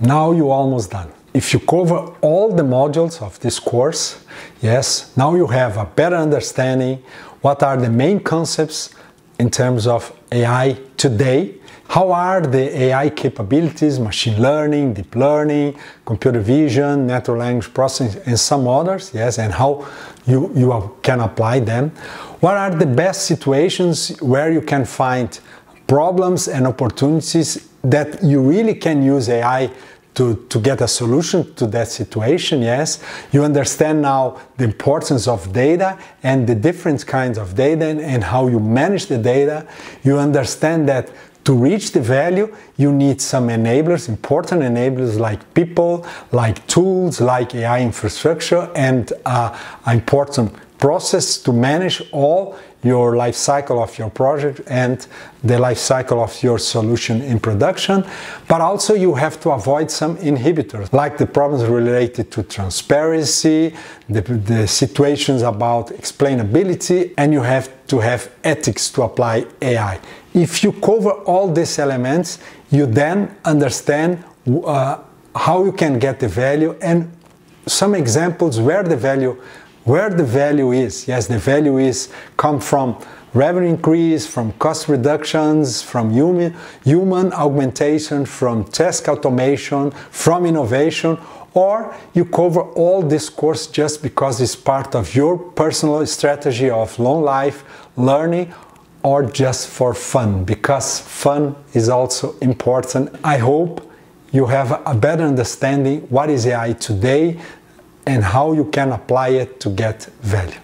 Now you're almost done. If you cover all the modules of this course, yes, now you have a better understanding what are the main concepts in terms of AI today, how are the AI capabilities, machine learning, deep learning, computer vision, natural language processing, and some others, yes, and how you, you can apply them. What are the best situations where you can find problems and opportunities that you really can use AI to, to get a solution to that situation, yes. You understand now the importance of data and the different kinds of data and, and how you manage the data. You understand that to reach the value, you need some enablers, important enablers like people, like tools, like AI infrastructure, and uh, important process to manage all your life cycle of your project and the life cycle of your solution in production but also you have to avoid some inhibitors like the problems related to transparency the, the situations about explainability and you have to have ethics to apply ai if you cover all these elements you then understand uh, how you can get the value and some examples where the value where the value is. Yes, the value is come from revenue increase, from cost reductions, from human, human augmentation, from task automation, from innovation, or you cover all this course just because it's part of your personal strategy of long life learning or just for fun because fun is also important. I hope you have a better understanding what is AI today and how you can apply it to get value.